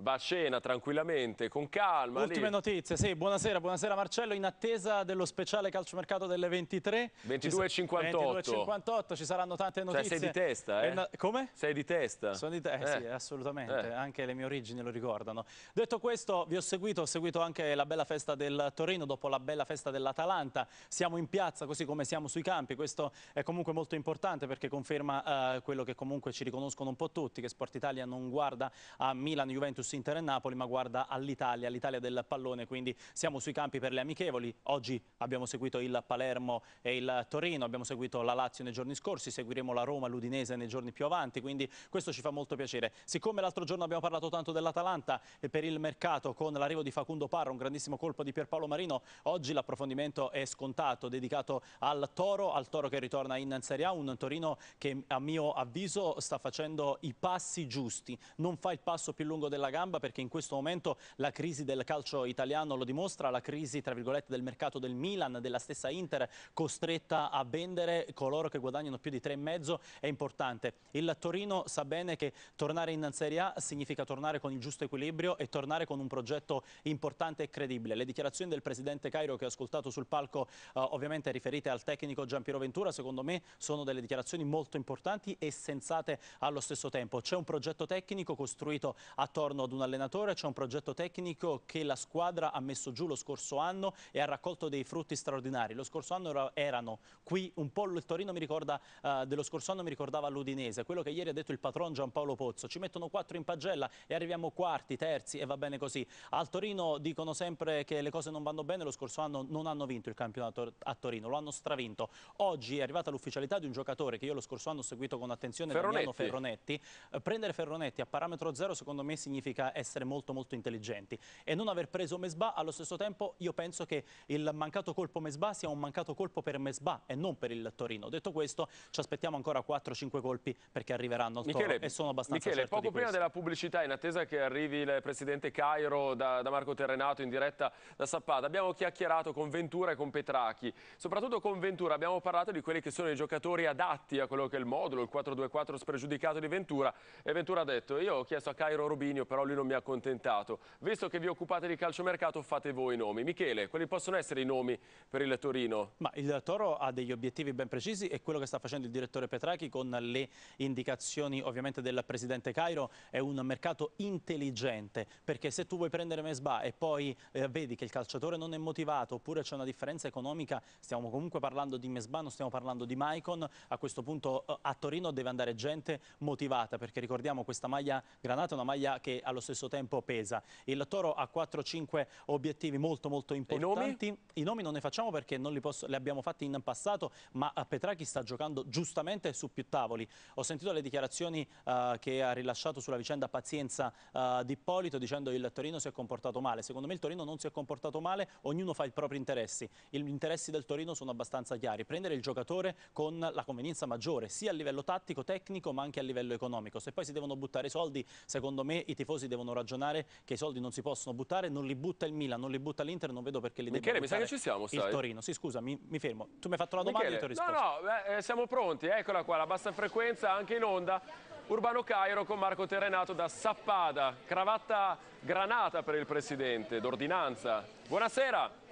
va a cena tranquillamente, con calma. Ultime lì. notizie, sì, buonasera, buonasera Marcello, in attesa dello speciale calciomercato delle 23. 22.58. 22.58, ci saranno tante notizie. Cioè, sei di testa, eh? Una... Come? Sei di testa. Sono di testa, eh, eh. sì, assolutamente, eh. anche le mie origini lo ricordano. Detto questo, vi ho seguito, ho seguito anche la bella festa del Torino, dopo la bella festa dell'Atalanta, siamo in piazza così come siamo sui campi, questo è comunque molto importante perché conferma eh, quello che comunque ci riconoscono un po' tutti, che Sport Italia non guarda a Milan, Juventus, Juventus, Inter e Napoli, ma guarda all'Italia, all'Italia del pallone, quindi siamo sui campi per le amichevoli. Oggi abbiamo seguito il Palermo e il Torino, abbiamo seguito la Lazio nei giorni scorsi, seguiremo la Roma, l'Udinese nei giorni più avanti, quindi questo ci fa molto piacere. Siccome l'altro giorno abbiamo parlato tanto dell'Atalanta e per il mercato con l'arrivo di Facundo Parra, un grandissimo colpo di Pierpaolo Marino, oggi l'approfondimento è scontato, dedicato al Toro, al Toro che ritorna in Serie A, un Torino che a mio avviso sta facendo i passi giusti, non fa il passo più lungo della gara, gamba perché in questo momento la crisi del calcio italiano lo dimostra, la crisi tra virgolette del mercato del Milan, della stessa Inter costretta a vendere coloro che guadagnano più di 3,5 è importante. Il Torino sa bene che tornare in Serie A significa tornare con il giusto equilibrio e tornare con un progetto importante e credibile. Le dichiarazioni del presidente Cairo che ho ascoltato sul palco eh, ovviamente riferite al tecnico Giampiero Ventura secondo me sono delle dichiarazioni molto importanti e sensate allo stesso tempo. C'è un progetto tecnico costruito attorno ad un allenatore, c'è un progetto tecnico che la squadra ha messo giù lo scorso anno e ha raccolto dei frutti straordinari. Lo scorso anno erano qui un po' il Torino mi ricorda eh, dello scorso anno mi ricordava l'Udinese, quello che ieri ha detto il patron Giampaolo Pozzo, ci mettono quattro in pagella e arriviamo quarti, terzi e va bene così. Al Torino dicono sempre che le cose non vanno bene, lo scorso anno non hanno vinto il campionato a Torino, lo hanno stravinto. Oggi è arrivata l'ufficialità di un giocatore che io lo scorso anno ho seguito con attenzione, Ferronetti. Damiano Ferronetti. Eh, prendere Ferronetti a parametro zero secondo me significa significa essere molto molto intelligenti e non aver preso Mesba allo stesso tempo io penso che il mancato colpo Mesba sia un mancato colpo per Mesba e non per il Torino. Detto questo ci aspettiamo ancora 4-5 colpi perché arriveranno Michele, e sono abbastanza Michele, certo poco prima della pubblicità in attesa che arrivi il presidente Cairo da, da Marco Terrenato in diretta da Sappada abbiamo chiacchierato con Ventura e con Petrachi soprattutto con Ventura abbiamo parlato di quelli che sono i giocatori adatti a quello che è il modulo il 4-2-4 spregiudicato di Ventura e Ventura ha detto io ho chiesto a Cairo Rubinio però però lui non mi ha accontentato. Visto che vi occupate di calciomercato, fate voi i nomi. Michele, quali possono essere i nomi per il Torino? Ma il Toro ha degli obiettivi ben precisi e quello che sta facendo il direttore Petrachi con le indicazioni ovviamente del presidente Cairo è un mercato intelligente perché se tu vuoi prendere Mesba e poi eh, vedi che il calciatore non è motivato oppure c'è una differenza economica, stiamo comunque parlando di Mesba, non stiamo parlando di Maicon, a questo punto eh, a Torino deve andare gente motivata perché ricordiamo questa maglia granata è una maglia che allo stesso tempo pesa. Il Toro ha 4-5 obiettivi molto molto importanti. I nomi? I nomi non ne facciamo perché non li, posso, li abbiamo fatti in passato, ma eh, Petrachi sta giocando giustamente su più tavoli. Ho sentito le dichiarazioni eh, che ha rilasciato sulla vicenda pazienza eh, di Ippolito dicendo che il Torino si è comportato male. Secondo me il Torino non si è comportato male, ognuno fa i propri interessi. Gli interessi del Torino sono abbastanza chiari. Prendere il giocatore con la convenienza maggiore, sia a livello tattico, tecnico, ma anche a livello economico. Se poi si devono buttare i soldi, secondo me i tifosi tifosi devono ragionare che i soldi non si possono buttare, non li butta il Milan, non li butta l'Inter, non vedo perché li Michele, debba buttare sa che ci siamo, il Torino. Sì, scusa, mi, mi, fermo. Tu mi hai fatto la domanda Michele, e ti ho risposto. No, no, eh, siamo pronti, eccola qua, la bassa frequenza anche in onda. Urbano Cairo con Marco Terrenato da Sappada, cravatta granata per il presidente, d'ordinanza. Buonasera.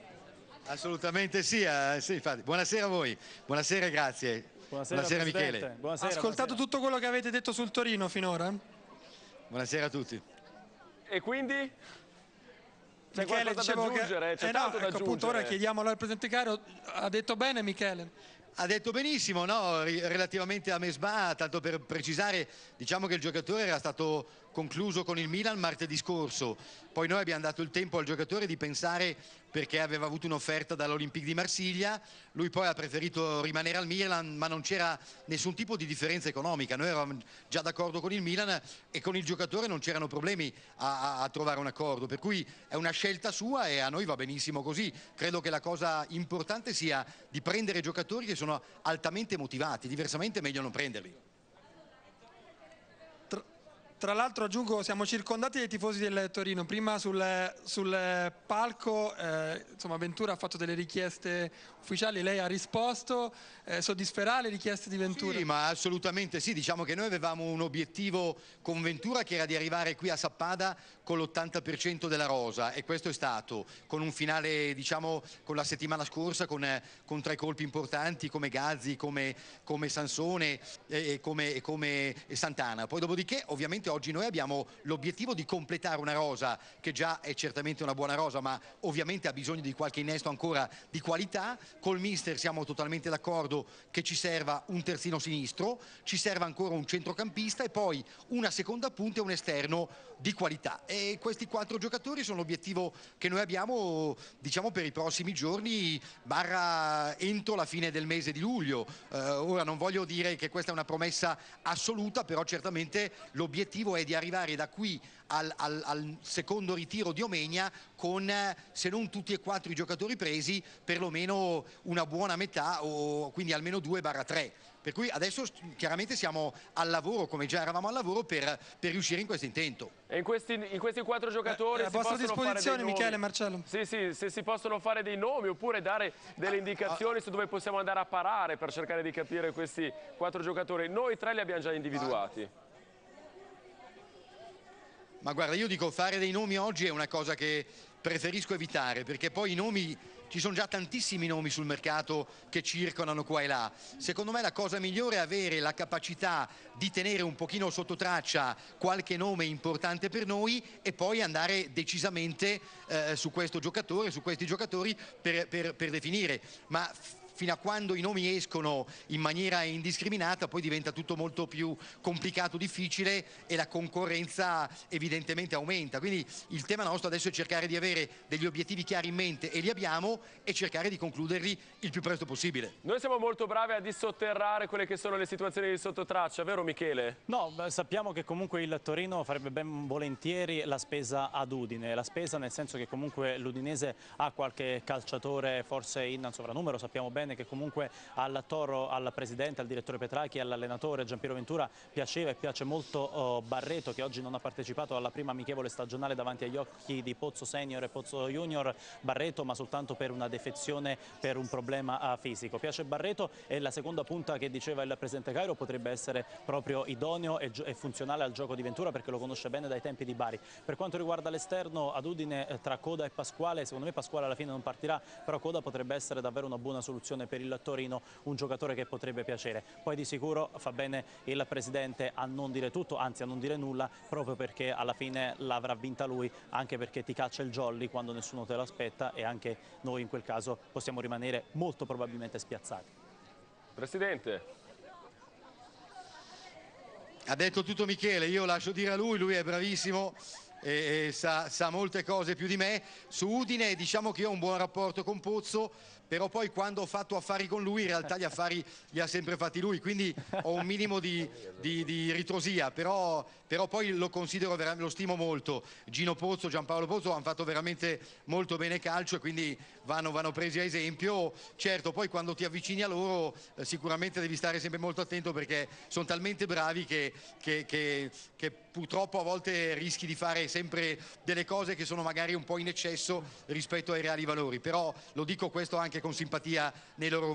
Assolutamente sì, eh, sì Buonasera a voi, buonasera grazie. Buonasera, buonasera Michele. Buonasera, Ascoltato buonasera. tutto quello che avete detto sul Torino finora? Buonasera a tutti. E quindi? C'è Michele, qualcosa da aggiungere, che... c'è eh tanto no, da ecco, aggiungere. Appunto, ora chiediamolo al presente caro, ha detto bene Michele, ha detto benissimo no? relativamente a Mesba, tanto per precisare diciamo che il giocatore era stato concluso con il Milan martedì scorso, poi noi abbiamo dato il tempo al giocatore di pensare perché aveva avuto un'offerta dall'Olympique di Marsiglia, lui poi ha preferito rimanere al Milan ma non c'era nessun tipo di differenza economica, noi eravamo già d'accordo con il Milan e con il giocatore non c'erano problemi a, a, a trovare un accordo, per cui è una scelta sua e a noi va benissimo così, credo che la cosa importante sia di prendere giocatori che sono sono altamente motivati, diversamente è meglio non prenderli. Tra l'altro aggiungo, siamo circondati dai tifosi del Torino, prima sul, sul palco eh, insomma, Ventura ha fatto delle richieste ufficiali, lei ha risposto, eh, soddisferà le richieste di Ventura? Sì, ma assolutamente sì, diciamo che noi avevamo un obiettivo con Ventura che era di arrivare qui a Sappada con l'80% della rosa e questo è stato con un finale diciamo con la settimana scorsa con, con tre colpi importanti come Gazzi, come, come Sansone e, eh, e come, e come Santana, poi dopodiché ovviamente certamente oggi noi abbiamo l'obiettivo di completare una rosa che già è certamente una buona rosa, ma ovviamente ha bisogno di qualche innesto ancora di qualità. Col mister siamo totalmente d'accordo che ci serva un terzino sinistro, ci serva ancora un centrocampista e poi una seconda punta e un esterno di qualità. E questi quattro giocatori sono l'obiettivo che noi abbiamo diciamo, per i prossimi giorni, barra entro la fine del mese di luglio. Eh, ora non voglio dire che questa è una promessa assoluta, però certamente l'obiettivo obiettivo è di arrivare da qui al, al, al secondo ritiro di Omegna con eh, se non tutti e quattro i giocatori presi perlomeno una buona metà o quindi almeno 2-3 per cui adesso chiaramente siamo al lavoro come già eravamo al lavoro per, per riuscire in questo intento e in questi, in questi quattro giocatori eh, a vostra disposizione Michele Marcello sì sì se si possono fare dei nomi oppure dare delle indicazioni ah, su dove possiamo andare a parare per cercare di capire questi quattro giocatori noi tre li abbiamo già individuati ah, ma guarda, io dico fare dei nomi oggi è una cosa che preferisco evitare perché poi i nomi ci sono già tantissimi nomi sul mercato che circolano qua e là. Secondo me la cosa migliore è avere la capacità di tenere un pochino sotto traccia qualche nome importante per noi e poi andare decisamente eh, su questo giocatore, su questi giocatori per, per, per definire. Ma fino a quando i nomi escono in maniera indiscriminata poi diventa tutto molto più complicato, difficile e la concorrenza evidentemente aumenta. Quindi il tema nostro adesso è cercare di avere degli obiettivi chiari in mente e li abbiamo e cercare di concluderli il più presto possibile. Noi siamo molto bravi a dissotterrare quelle che sono le situazioni di sottotraccia, vero Michele? No, sappiamo che comunque il Torino farebbe ben volentieri la spesa ad Udine, la spesa nel senso che comunque l'Udinese ha qualche calciatore forse in sovrannumero, sappiamo bene Bene che comunque al Toro, al Presidente, al Direttore Petrachi, all'allenatore Giampiero Ventura piaceva e piace molto oh, Barreto che oggi non ha partecipato alla prima amichevole stagionale davanti agli occhi di Pozzo Senior e Pozzo Junior. Barreto ma soltanto per una defezione, per un problema ah, fisico. Piace Barreto e la seconda punta che diceva il Presidente Cairo potrebbe essere proprio idoneo e, funzionale al gioco di Ventura perché lo conosce bene dai tempi di Bari. Per quanto riguarda l'esterno, ad Udine eh, tra Coda e Pasquale, secondo me Pasquale alla fine non partirà, però Coda potrebbe essere davvero una buona soluzione valutazione per il Torino un giocatore che potrebbe piacere. Poi di sicuro fa bene il Presidente a non dire tutto, anzi a non dire nulla, proprio perché alla fine l'avrà vinta lui, anche perché ti caccia il jolly quando nessuno te lo aspetta e anche noi in quel caso possiamo rimanere molto probabilmente spiazzati. Presidente, ha detto tutto Michele, io lascio dire a lui, lui è bravissimo e, e sa, sa, molte cose più di me. Su Udine diciamo che io ho un buon rapporto con Pozzo, però poi quando ho fatto affari con lui in realtà gli affari li ha sempre fatti lui, quindi ho un minimo di, di, di ritrosia, però, però, poi lo considero, lo stimo molto. Gino Pozzo, Giampaolo Pozzo hanno fatto veramente molto bene calcio e quindi vanno, vanno presi a esempio. Certo, poi quando ti avvicini a loro eh, sicuramente devi stare sempre molto attento perché sono talmente bravi che, che, che, che purtroppo a volte rischi di fare sempre delle cose che sono magari un po' in eccesso rispetto ai reali valori, però lo dico questo anche con simpatia nei loro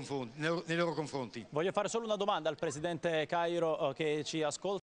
confronti. Voglio fare solo una domanda al Presidente Cairo eh, che ci ascolta.